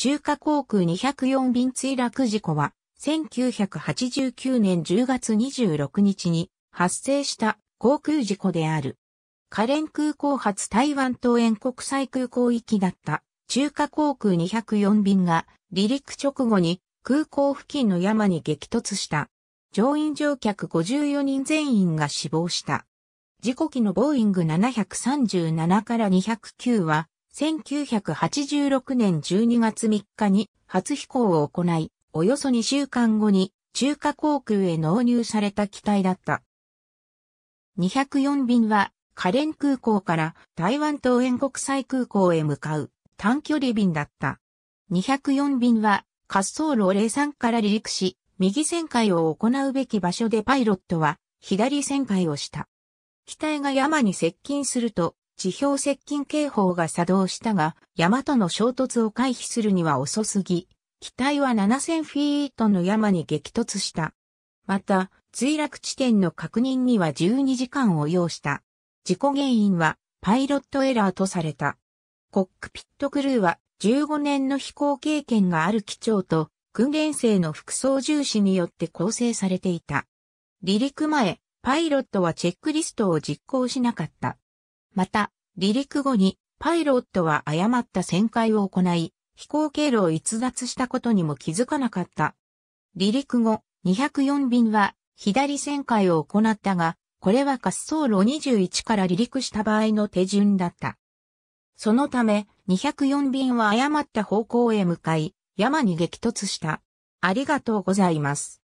中華航空204便墜落事故は、1989年10月26日に発生した航空事故である。カレン空港発台湾東園国際空港行きだった中華航空204便が離陸直後に空港付近の山に激突した。乗員乗客54人全員が死亡した。事故機のボーイング737から209は1986年12月3日に初飛行を行い、およそ2週間後に中華航空へ納入された機体だった。204便は、カレン空港から台湾東園国際空港へ向かう短距離便だった。204便は滑走路03から離陸し、右旋回を行うべき場所でパイロットは左旋回をした。機体が山に接近すると地表接近警報が作動したが、山との衝突を回避するには遅すぎ、機体は7000フィートの山に激突した。また、墜落地点の確認には12時間を要した。事故原因はパイロットエラーとされた。コックピットクルーは15年の飛行経験がある機長と訓練生の副操縦士によって構成されていた。離陸前、パイロットはチェックリストを実行しなかった。また、離陸後にパイロットは誤った旋回を行い、飛行経路を逸脱したことにも気づかなかった。離陸後、204便は左旋回を行ったが、これは滑走路21から離陸した場合の手順だった。そのため、204便は誤った方向へ向かい、山に激突した。ありがとうございます。